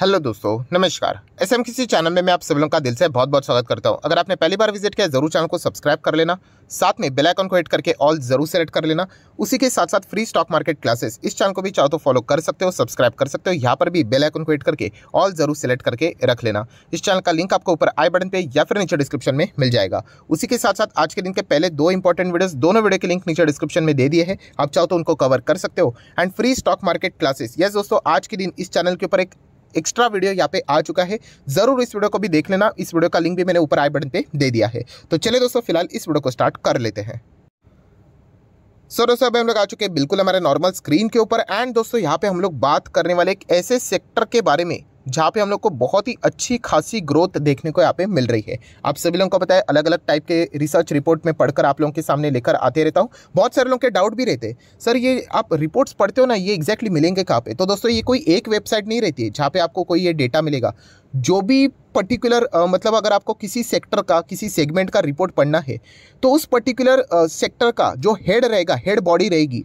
hello दोस्तों नमस्कार S M किसी चैनल में मैं आप सभी लोगों का दिल से बहुत बहुत स्वागत करता हूं अगर आपने पहली बार विजिट किया जरूर चैनल को सब्सक्राइब कर लेना साथ में बेल आइकन को हिट करके ऑल जरूर सेलेक्ट कर लेना उसी के साथ साथ फ्री स्टॉक मार्केट क्लासेस इस चैनल को भी चाहो तो फॉलो कर सकते हो सब्सक्राइब कर सकते हो यहाँ पर भी बेलाइकन को हिट करके ऑल जरूर सेलेक्ट करके रख लेना इस चैनल का लिंक आपको ऊपर आई बटन पर या फिर नीचे डिस्क्रिप्शन में मिल जाएगा उसी के साथ साथ आज के दिन के पहले दो इंपॉर्टेंट वीडियोज दोनों वीडियो के लिंक नीचे डिस्क्रिप्शन में दे दिए हैं आप चाहो तो उनको कवर कर सकते हो and free stock market classes yes दोस्तों आज के दिन इस चैनल के ऊपर एक एक्स्ट्रा वीडियो यहाँ पे आ चुका है ज़रूर इस वीडियो को भी देख लेना इस वीडियो का लिंक भी मैंने ऊपर आई बटन पे दे दिया है तो चले दोस्तों फिलहाल इस वीडियो को स्टार्ट कर लेते हैं सो so, दोस्तों अभी हम लोग आ चुके हैं बिल्कुल हमारे नॉर्मल स्क्रीन के ऊपर एंड दोस्तों यहाँ पे हम लोग बात करने वाले एक ऐसे सेक्टर के बारे में जहाँ पे हम लोग को बहुत ही अच्छी खासी ग्रोथ देखने को यहाँ पे मिल रही है आप सभी लोगों को पता है अलग अलग टाइप के रिसर्च रिपोर्ट में पढ़कर आप लोगों के सामने लेकर आते रहता हूँ बहुत सारे लोगों के डाउट भी रहते हैं सर ये आप रिपोर्ट्स पढ़ते हो ना ये एक्जैक्टली मिलेंगे कहाँ पे तो दोस्तों ये कोई एक वेबसाइट नहीं रहती है जहाँ पे आपको कोई ये डेटा मिलेगा जो भी पर्टिकुलर uh, मतलब अगर आपको किसी सेक्टर का किसी सेगमेंट का रिपोर्ट पढ़ना है तो उस पर्टिकुलर सेक्टर uh, का जो हेड रहेगा हेड बॉडी रहेगी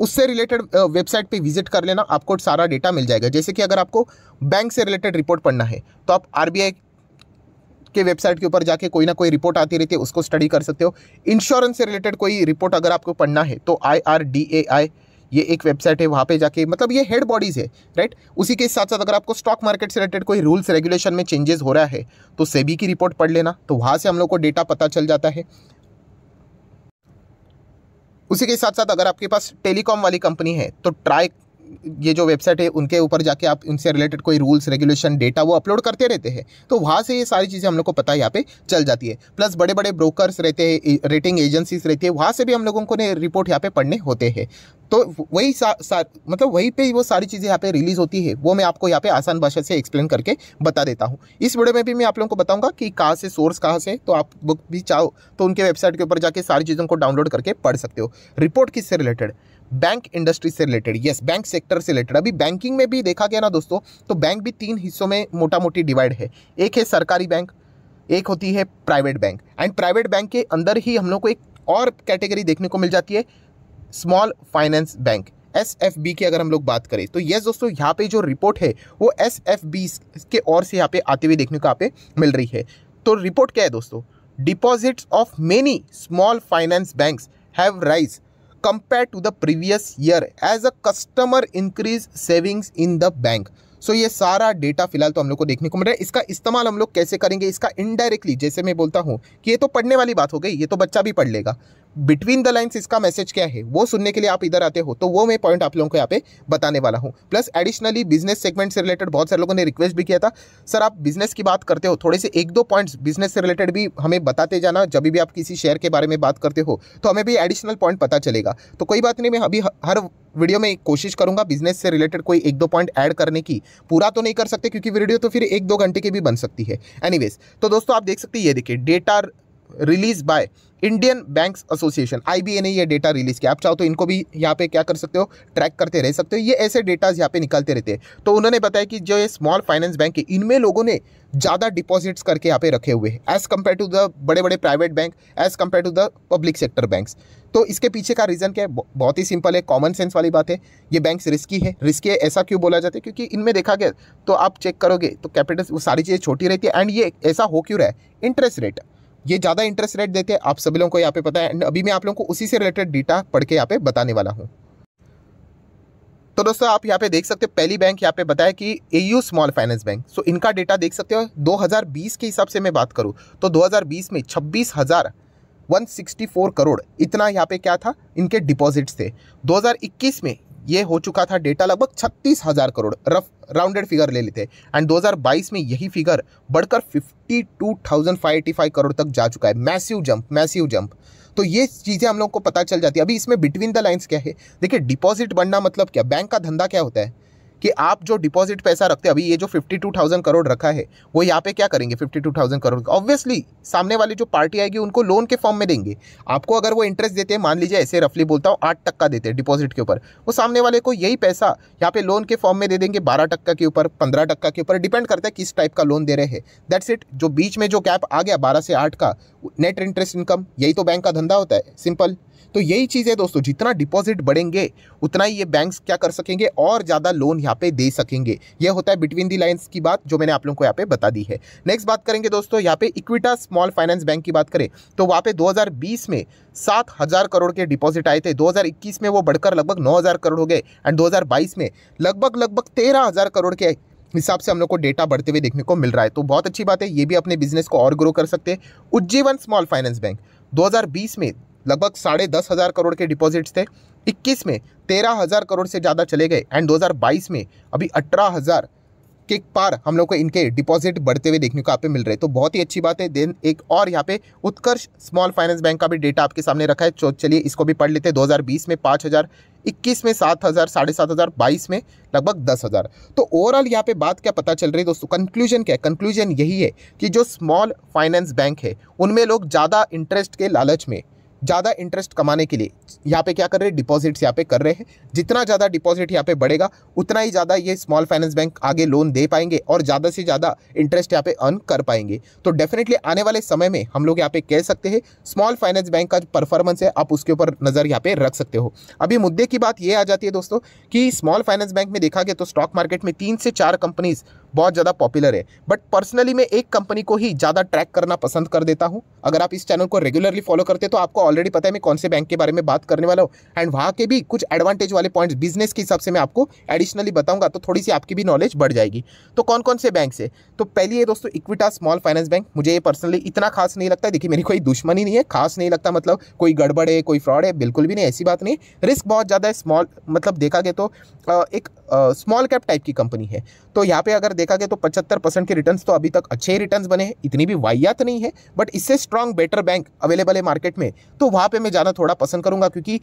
उससे रिलेटेड वेबसाइट पे विजिट कर लेना आपको सारा डेटा मिल जाएगा जैसे कि अगर आपको बैंक से रिलेटेड रिपोर्ट पढ़ना है तो आप आर के वेबसाइट के ऊपर जाके कोई ना कोई रिपोर्ट आती रहती है उसको स्टडी कर सकते हो इंश्योरेंस से रिलेटेड कोई रिपोर्ट अगर आपको पढ़ना है तो आई आर डी ए आई ये एक वेबसाइट है वहाँ पे जाके मतलब ये हेड बॉडीज़ है राइट उसी के साथ साथ अगर आपको स्टॉक मार्केट से रिलेटेड कोई रूल्स रेगुलेशन में चेंजेस हो रहा है तो सेबी की रिपोर्ट पढ़ लेना तो वहाँ से हम लोग को डेटा पता चल जाता है उसी के साथ साथ अगर आपके पास टेलीकॉम वाली कंपनी है तो ट्राई ये जो वेबसाइट है उनके ऊपर जाके आप उनसे रिलेटेड कोई रूल्स रेगुलेशन डेटा वो अपलोड करते रहते हैं तो वहाँ से ये सारी चीज़ें हम लोग को पता यहाँ पे चल जाती है प्लस बड़े बड़े ब्रोकर्स रहते हैं रेटिंग एजेंसीज रहती है वहाँ से भी हम लोगों को रिपोर्ट यहाँ पे पढ़ने होते हैं तो वही सा, सा, मतलब वहीं पे वो सारी चीज़ें यहाँ पे रिलीज़ होती है वो मैं आपको यहाँ पे आसान भाषा से एक्सप्लेन करके बता देता हूँ इस वीडियो में भी मैं आप लोगों को बताऊँगा कि कहाँ से सोर्स कहाँ से तो आप बुक भी चाहो तो उनके वेबसाइट के ऊपर जाके सारी चीज़ों को डाउनलोड करके पढ़ सकते हो रिपोर्ट किससे रिलेटेड बैंक इंडस्ट्री से रिलेटेड यस बैंक सेक्टर से रिलेटेड अभी बैंकिंग में भी देखा गया ना दोस्तों तो बैंक भी तीन हिस्सों में मोटा मोटी डिवाइड है एक है सरकारी बैंक एक होती है private bank and private bank के अंदर ही हम लोग को एक और कैटेगरी देखने को मिल जाती है small finance bank S F B की अगर हम लोग बात करें तो यस दोस्तों यहाँ पे जो रिपोर्ट है वो एस एफ बी के और से यहाँ पे आते हुए देखने को यहाँ पे मिल रही है तो रिपोर्ट क्या है दोस्तों deposits of many small finance banks have rise compared to the previous year as a customer increase savings in the bank so so, ये सारा डेटा फिलहाल तो हम लोग को देखने को मिल रहा है इसका इस्तेमाल हम लोग कैसे करेंगे इसका इनडायरेक्टली जैसे मैं बोलता हूँ कि ये तो पढ़ने वाली बात हो गई ये तो बच्चा भी पढ़ लेगा बिटवीन द लाइन्स इसका मैसेज क्या है वो सुनने के लिए आप इधर आते हो तो वो मैं पॉइंट आप लोगों को यहाँ पे बताने वाला हूँ प्लस एडिशनली बिजनेस सेगमेंट से रिलेटेड बहुत सारे लोगों ने रिक्वेस्ट भी किया था सर आप बिजनेस की बात करते हो थोड़े से एक दो पॉइंट्स बिजनेस से रिलेटेड भी हमें बताते जाना जब भी आप किसी शेयर के बारे में बात करते हो तो हमें भी एडिशनल पॉइंट पता चलेगा तो कोई बात नहीं मैं अभी हर वीडियो में कोशिश करूंगा बिजनेस से रिलेटेड कोई एक दो पॉइंट ऐड करने की पूरा तो नहीं कर सकते क्योंकि वीडियो तो फिर एक दो घंटे की भी बन सकती है एनीवेज तो दोस्तों आप देख सकते हैं ये देखिए data release by Indian banks association आई ने ये डेटा रिलीज़ किया आप चाहो तो इनको भी यहाँ पे क्या कर सकते हो ट्रैक करते रह सकते हो ये ऐसे डेटाज यहाँ पे निकलते रहते हैं तो उन्होंने बताया कि जो ये स्मॉल फाइनेंस बैंक है इनमें लोगों ने ज़्यादा डिपॉजिट्स करके यहाँ पे रखे हुए हैं एज़ कम्पेयर टू द बड़े बड़े private bank as compare to the public sector banks तो इसके पीछे का रीज़न क्या है बहुत ही सिंपल है कॉमन सेंस वाली बात है ये बैंक्स रिस्की है रिस्की है ऐसा क्यों बोला जाता है क्योंकि इनमें देखा गया तो आप चेक करोगे तो कैपिटल वो सारी चीज़ें छोटी रहती है एंड ये ऐसा हो क्यों रहा है इंटरेस्ट रेट ये ज़्यादा इंटरेस्ट रेट देते हैं आप सभी लोगों को यहाँ पे पता है एंड अभी मैं आप लोगों को उसी से रिलेटेड डेटा पढ़ के यहाँ पे बताने वाला हूँ तो दोस्तों आप यहाँ पे देख सकते हो पहली बैंक यहाँ पे बताया कि A small finance bank so इनका डेटा देख सकते हो 2020 के हिसाब से मैं बात करूँ तो 2020 में छब्बीस हज़ार 164 करोड़ इतना यहाँ पे क्या था इनके डिपॉजिट्स थे 2021 में ये हो चुका था डेटा लगभग छत्तीस हज़ार करोड़ रफ राउंडेड फिगर ले लेते हैं एंड 2022 में यही फिगर बढ़कर 52,585 करोड़ तक जा चुका है मैसिव जंप मैसिव जंप तो ये चीज़ें हम लोग को पता चल जाती है अभी इसमें बिटवीन द लाइंस क्या है देखिए डिपॉजिट बढ़ना मतलब क्या बैंक का धंधा क्या होता है कि आप जो डिपॉजिट पैसा रखते हैं अभी ये जो फिफ्टी टू थाउजेंड करोड़ रखा है वो यहाँ पे क्या करेंगे fifty two thousand crore obviously सामने वाली जो पार्टी आएगी उनको लोन के फॉर्म में देंगे आपको अगर वो इंटरेस्ट देते हैं मान लीजिए ऐसे रफली बोलता हूँ आठ टक्का देते हैं डिपॉजिट के ऊपर वो सामने वाले को यही पैसा यहाँ पे लोन के फॉर्म में दे देंगे बारह टक्का के ऊपर पंद्रह टक्का के ऊपर डिपेंड करता है किस टाइप का लोन दे रहे हैं दैट्स इट जो बीच में जो गैप आ गया बारह से आठ का नेट इंटरेस्ट इनकम यही तो बैंक का धंधा होता है सिंपल तो यही चीज़ है दोस्तों जितना डिपॉजिट बढ़ेंगे उतना ही ये बैंक्स क्या कर सकेंगे और ज़्यादा लोन यहाँ पे दे सकेंगे ये होता है बिटवीन दी लाइन्स की बात जो मैंने आप लोगों को यहाँ पे बता दी है नेक्स्ट बात करेंगे दोस्तों यहाँ पे इक्विटा स्मॉल फाइनेंस बैंक की बात करें तो वहाँ पे 2020 में सात हज़ार करोड़ के डिपॉजिट आए थे दो में वो बढ़कर लगभग नौ हज़ार करोड़ हो गए एंड दो में लगभग लगभग तेरह हज़ार करोड़ के हिसाब से हम लोग को डेटा बढ़ते हुए देखने को मिल रहा है तो बहुत अच्छी बात है ये भी अपने बिजनेस को और ग्रो कर सकते हैं उज्जीवन स्मॉल फाइनेंस बैंक 2020 में लगभग साढ़े दस हज़ार करोड़ के डिपॉजिट्स थे 21 में तेरह हज़ार करोड़ से ज़्यादा चले गए एंड 2022 में अभी अठारह हज़ार के पार हम लोग को इनके डिपॉजिट बढ़ते हुए देखने को आप मिल रहे तो बहुत ही अच्छी बात है देन एक और यहाँ पे उत्कर्ष स्मॉल फाइनेंस बैंक का भी डेटा आपके सामने रखा है चलिए इसको भी पढ़ लेते हैं दो में पाँच हज़ार इक्कीस में सात हज़ार साढ़े सात हज़ार बाईस में लगभग दस हज़ार तो ओवरऑल यहाँ पे बात क्या पता चल रही है दोस्तों कंक्लूजन क्या है कंक्लूजन यही है कि जो स्मॉल फाइनेंस बैंक है उनमें लोग ज़्यादा इंटरेस्ट के लालच में ज़्यादा इंटरेस्ट कमाने के लिए यहाँ पे क्या कर रहे हैं डिपॉजिट्स यहाँ पे कर रहे हैं जितना ज़्यादा डिपॉजिट यहाँ पे बढ़ेगा उतना ही ज़्यादा ये स्मॉल फाइनेंस बैंक आगे लोन दे पाएंगे और ज़्यादा से ज़्यादा इंटरेस्ट यहाँ पे अर्न कर पाएंगे तो डेफिनेटली आने वाले समय में हम लोग यहाँ पे कह सकते हैं स्मॉल फाइनेंस बैंक का परफॉर्मेंस है आप उसके ऊपर नज़र यहाँ पे रख सकते हो अभी मुद्दे की बात ये आ जाती है दोस्तों कि स्मॉल फाइनेंस बैंक में देखा गया तो स्टॉक मार्केट में तीन से चार कंपनीज़ बहुत ज़्यादा पॉपुलर है बट पर्सनली मैं एक कंपनी को ही ज़्यादा ट्रैक करना पसंद कर देता हूँ अगर आप इस चैनल को रेगुलरली फॉलो करते तो आपको ऑलरेडी पता है मैं कौन से बैंक के बारे में बात करने वाला हूँ एंड वहाँ के भी कुछ एडवांटेज वाले पॉइंट्स बिजनेस के हिसाब से मैं आपको एडिशनली बताऊँगा तो थोड़ी सी आपकी भी नॉलेज बढ़ जाएगी तो कौन कौन से बैंक से तो पहली है दोस्तों इक्विटा स्मॉल फाइनेंस बैंक मुझे ये पर्सनली इतना खास नहीं लगता देखिए मेरी कोई दुश्मनी नहीं है खास नहीं लगता मतलब कोई गड़बड़ है कोई फ्रॉड है बिल्कुल भी नहीं ऐसी बात नहीं रिस्क बहुत ज़्यादा है स्मॉल मतलब देखा गया तो एक स्मॉल कैप टाइप की कंपनी है तो यहाँ पर अगर देखा गया तो पचहत्तर परसेंट के रिटर्न तो अभी तक अच्छे रिटर्न बने हैं इतनी भी वाहियात नहीं है बट इससे स्ट्रांग बेटर बैंक अवेलेबल है मार्केट में तो वहाँ पर मैं जाना थोड़ा पसंद करूँगा क्योंकि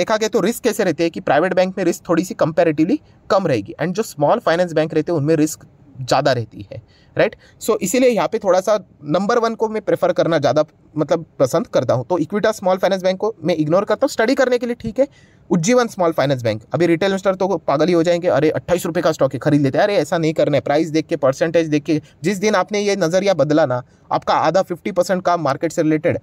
देखा गया तो रिस्क कैसे रहते हैं कि प्राइवेट बैंक में रिस्क थोड़ी सी कंपेरेटिवली कम रहेगी एंड जो स्मॉल फाइनेंस बैंक रहते हैं उनमें रिस्क ज़्यादा रहती है राइट सो इसीलिए यहाँ पे थोड़ा सा नंबर वन को मैं प्रेफर करना ज़्यादा मतलब पसंद करता हूँ तो इक्विटा स्मॉल फाइनेंस बैंक को मैं इग्नोर करता हूँ स्टडी करने के लिए ठीक है उज्जीवन स्मॉल फाइनेंस बैंक अभी रिटेल इन्वेस्टर तो पागल ही हो जाएंगे अरे अट्ठाईस रुपये का स्टॉक है खरीद लेते हैं अरे ऐसा नहीं करना है प्राइस देख के परसेंटेज देख के जिस दिन आपने ये नज़रिया बदला ना आपका आधा फिफ्टी परसेंट काम मार्केट से रिलेटेड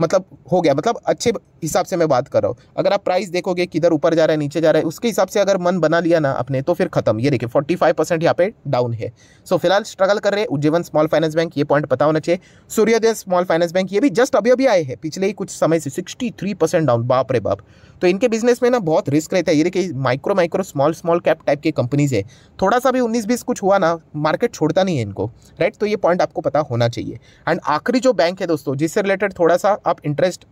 मतलब हो गया मतलब अच्छे हिसाब से मैं बात कर रहा हूँ अगर आप प्राइस देखोगे किधर ऊपर जा रहा है नीचे जा रहा है उसके हिसाब से अगर मन बना लिया ना अपने तो फिर खत्म ये देखिए फोर्टी फाइव परसेंट यहाँ पे डाउन है सो so, फिलहाल स्ट्रगल कर रहे हैं उज्जीवन स्मॉल फाइनेंस बैंक ये पॉइंट पता होना चाहिए सूर्योदय स्मॉल फाइनेंस बैंक ये भी जस्ट अभी अभी आए हैं पिछले ही कुछ समय से सिक्सटी थ्री परसेंट डाउन बाप रे बाप तो इनके बिजनेस में ना बहुत रिस्क रहता है ये देखिए micro micro small small cap type की कंपनीज है थोड़ा सा भी उन्नीस बीस कुछ हुआ ना मार्केट छोड़ता नहीं है इनको राइट तो ये पॉइंट आपको पता होना चाहिए एंड आखिरी जो बैंक है दोस्तों जिससे रिलेटेड थोड़ा सा आप इंटरेस्ट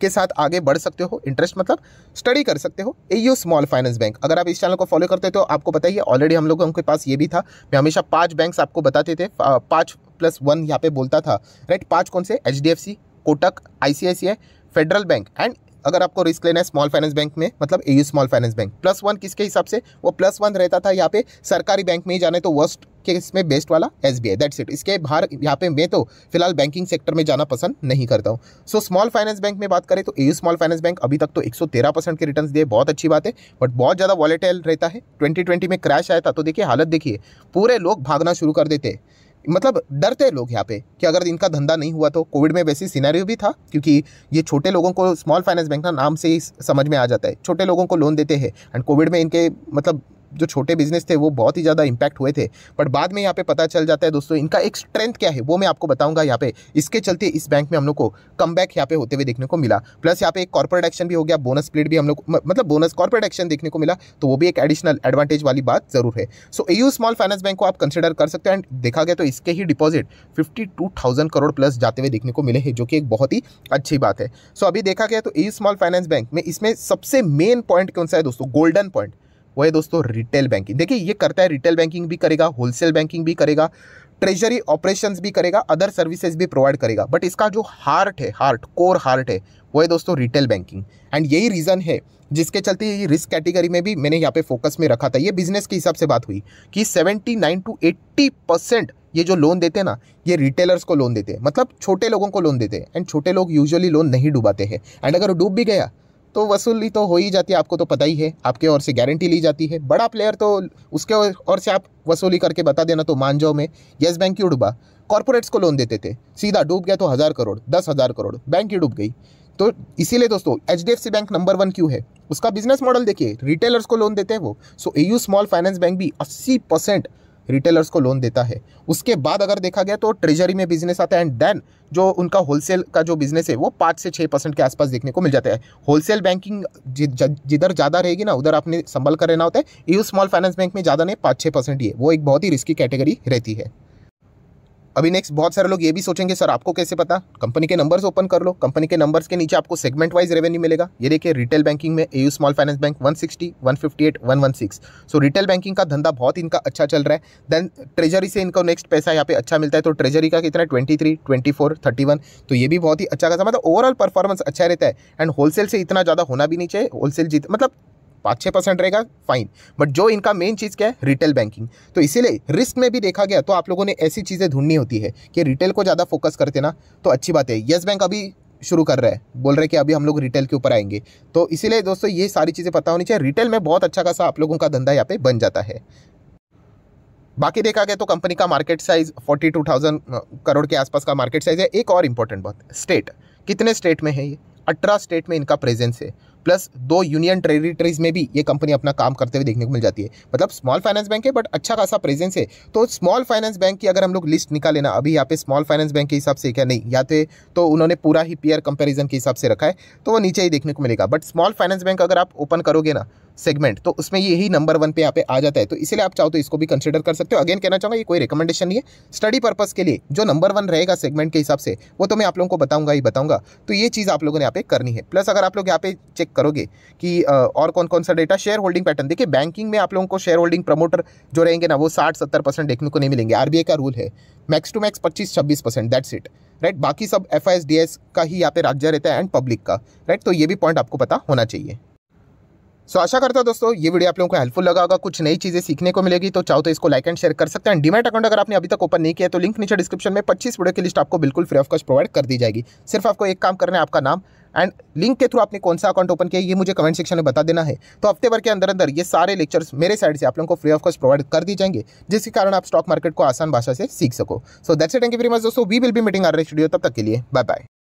के साथ आगे बढ़ सकते हो इंटरेस्ट मतलब स्टडी कर सकते हो A U small finance bank अगर आप इस चैनल को फॉलो करते हो तो आपको पता ही है ऑलरेडी हम लोगों के पास ये भी था मैं हमेशा पाँच बैंक्स आपको बताते थे पाँच प्लस वन यहाँ पे बोलता था राइट पाँच कौन से H D F C Kotak I federal bank and अगर आपको रिस्क लेना है स्मॉल फाइनेंस बैंक में मतलब A small finance bank plus one किसके हिसाब से वो प्लस वन रहता था यहाँ पे सरकारी बैंक में ही जाने तो वर्स्ट के इसमें बेस्ट वाला S B I that's it इसके बाहर यहाँ पे मैं तो फिलहाल बैंकिंग सेक्टर में जाना पसंद नहीं करता हूँ सो स्मॉल फाइनेंस बैंक में बात करें तो ए स्मॉल फाइनेंस बैंक अभी तक तो 113 परसेंट के रिटर्न दिए बहुत अच्छी बात है बट बहुत ज़्यादा वॉलेटाइल रहता है 2020 में क्रैश आया था तो देखिए हालत देखिए पूरे लोग भागना शुरू कर देते हैं मतलब डरते हैं लोग यहाँ पे कि अगर इनका धंधा नहीं हुआ तो कोविड में वैसी सिनेरियो भी था क्योंकि ये छोटे लोगों को स्मॉल फाइनेंस बैंक ना नाम से ही समझ में आ जाता है छोटे लोगों को लोन देते हैं एंड कोविड में इनके मतलब जो छोटे बिजनेस थे वो बहुत ही ज़्यादा इंपैक्ट हुए थे बट बाद में यहाँ पे पता चल जाता है दोस्तों इनका एक स्ट्रेंथ क्या है वो मैं आपको बताऊंगा यहाँ पे इसके चलते इस बैंक में हम लोग को कम बैक यहाँ पे होते हुए देखने को मिला प्लस यहाँ पे एक कॉर्पोरेट एक्शन भी हो गया बोनस स्प्लिट भी हम लोग मतलब बोनस कॉर्पोरेट एक्शन देखने को मिला तो वो भी एक एडिशनल एडवांटेज वाली बात जरूर है so A small finance bank को आप कंसिडर कर सकते हैं एंड देखा गया तो इसके ही डिपॉजिट फिफ्टी करोड़ प्लस जाते हुए देखने को मिले हैं जो कि एक बहुत ही अच्छी बात है सो अभी देखा गया तो ए स्मॉल फाइनेंस बैंक में इसमें सबसे मेन पॉइंट कौन सा है दोस्तों गोल्डन पॉइंट वो है दोस्तों रिटेल बैंकिंग देखिए ये करता है रिटेल बैंकिंग भी करेगा होलसेल बैंकिंग भी करेगा ट्रेजरी ऑपरेशंस भी करेगा अदर सर्विसेज भी प्रोवाइड करेगा बट इसका जो हार्ट है हार्ट कोर हार्ट है वो है दोस्तों रिटेल बैंकिंग एंड यही रीज़न है जिसके चलते ये रिस्क कैटेगरी में भी मैंने यहाँ पे फोकस में रखा था ये बिजनेस के हिसाब से बात हुई कि 79 टू 80 परसेंट ये जो लोन देते हैं ना ये रिटेलर्स को लोन देते हैं मतलब छोटे लोगों को लोन देते हैं एंड छोटे लोग यूजुअली लोन नहीं डूबाते हैं एंड अगर डूब भी गया तो वसूली तो हो ही जाती है आपको तो पता ही है आपके ओर से गारंटी ली जाती है बड़ा प्लेयर तो उसके ओर से आप वसूली करके बता देना तो मान जाओ मैं येस बैंक क्यों डूबा कॉरपोरेट्स को लोन देते थे सीधा डूब गया तो हज़ार करोड़ दस हज़ार करोड़ बैंक ही डूब गई तो इसीलिए दोस्तों एच बैंक नंबर वन क्यों है उसका बिजनेस मॉडल देखिए रिटेलर्स को लोन देते हैं वो so A small finance bank भी अस्सी परसेंट रिटेलर्स को लोन देता है उसके बाद अगर देखा गया तो ट्रेजरी में बिजनेस आता है एंड देन जो उनका होलसेल का जो बिजनेस है वो पाँच से छः परसेंट के आसपास देखने को मिल जाता है होलसेल बैंकिंग जिधर ज़्यादा रहेगी ना उधर आपने संभल कर रहना होता है यू स्मॉल फाइनेंस बैंक में ज़्यादा नहीं पाँच छः परसेंट ही है वो एक बहुत ही रिस्की कैटेगरी रहती है अभी नेक्स्ट बहुत सारे लोग ये भी सोचेंगे सर आपको कैसे पता कंपनी के नंबर्स ओपन कर लो कंपनी के नंबर्स के नीचे आपको सेगमेंट वाइज रेवेन्यू मिलेगा ये देखिए रिटेल बैंकिंग में AU small finance bank 160, 158, 116 so retail banking का धंधा बहुत इनका अच्छा चल रहा है देन ट्रेजरी से इनका नेक्स्ट पैसा यहाँ पे अच्छा मिलता है तो ट्रेजरी का कितना twenty three twenty four thirty one तो ये भी बहुत ही अच्छा खासा मतलब ओवरऑल परफॉर्मेंस अच्छा रहता है एंड होलसेल से इतना ज़्यादा होना भी नहीं चाहिए होलसेल जीत मतलब पाँच छः परसेंट रहेगा फाइन बट जो इनका मेन चीज़ क्या है रिटेल बैंकिंग तो इसीलिए रिस्क में भी देखा गया तो आप लोगों ने ऐसी चीज़ें ढूंढनी होती है कि रिटेल को ज़्यादा फोकस करते ना तो अच्छी बात है येस बैंक अभी शुरू कर रहा है बोल रहे कि अभी हम लोग रिटेल के ऊपर आएंगे तो इसीलिए दोस्तों ये सारी चीज़ें पता होनी चाहिए रिटेल में बहुत अच्छा खासा आप लोगों का धंधा यहाँ पे बन जाता है बाकी देखा गया तो कंपनी का मार्केट साइज 42,000 करोड़ के आसपास का मार्केट साइज है एक और इम्पोर्टेंट बात स्टेट कितने स्टेट में है ये अठारह स्टेट में इनका प्रेजेंस है प्लस दो यूनियन टेरिटरीज में भी ये कंपनी अपना काम करते हुए देखने को मिल जाती है मतलब स्मॉल फाइनेंस बैंक है बट अच्छा खासा प्रेजेंस है तो स्मॉल फाइनेंस बैंक की अगर हम लोग लिस्ट निकाले ना अभी यहाँ पे स्मॉल फाइनेंस बैंक के हिसाब से क्या नहीं या तो, तो उन्होंने पूरा ही पीयर कंपेरिजन के हिसाब से रखा है तो वो नीचे ही देखने को मिलेगा बट स्मॉल फाइनेंस बैंक अगर आप ओपन करोगे ना सेगमेंट तो उसमें यही नंबर वन पे यहाँ पे आ जाता है तो इसलिए आप चाहो तो इसको भी कंसिडर कर सकते हो अगेन कहना चाहूँगा ये कोई रिकमेंडेशन नहीं है स्टडी पर्पज़ के लिए जो नंबर वन रहेगा सेगमेंट के हिसाब से वो तो मैं आप लोगों को बताऊंगा ही बताऊँगा तो ये चीज़ आप लोगों ने यहाँ पे करनी है प्लस अगर आप लोग यहाँ पे चेक करोगे कि और कौन कौन सा डेटा शेयर होल्डिंग पैटर्न देखिए बैंकिंग में आप लोगों को शेयर होल्डिंग प्रमोटर जो रहेंगे ना वो साठ सत्तर परसेंट देखने को नहीं मिलेंगे आरबीआई का रूल है मैक्स टू मैक्स पच्चीस छब्बीस परसेंट दैट्स इट राइट बाकी सब एफ का ही यहाँ पे राज्य रहता है एंड पब्लिक का राइट तो ये भी पॉइंट आपको पता होना चाहिए सो आशा करता हूँ दोस्तों ये वीडियो आप लोगों को हेल्पफुल लगा होगा कुछ नई चीज़ें सीखने को मिलेगी तो चाहो तो इसको लाइक एंड शेयर कर सकते हैं डिमेट अकाउंट अगर आपने अभी तक ओपन नहीं किया तो लिंक नीचे डिस्क्रिप्शन में पच्चीस वीडियो की लिस्ट आपको बिल्कुल फ्री ऑफ कॉस्ट प्रोवाइड कर दी जाएगी सिर्फ आपको एक काम करना है आपका नाम एंड लिंक के थ्रू आपने कौन सा अकाउंट ओपन किया ये मुझे कमेंट सेक्शन में बता देना है तो हफ्ते भर के अंदर अंदर ये सारे लेक्चर्स मेरे साइड से आप लोगों को फ्री ऑफ कॉस्ट प्रोवाइड कर दी जाएंगे जिसके कारण आप स्टॉक मार्केट को आसान भाषा से सीख सको so that's it thank you very much दोस्तों we will be meeting our studio तब तक के लिए बाय बाय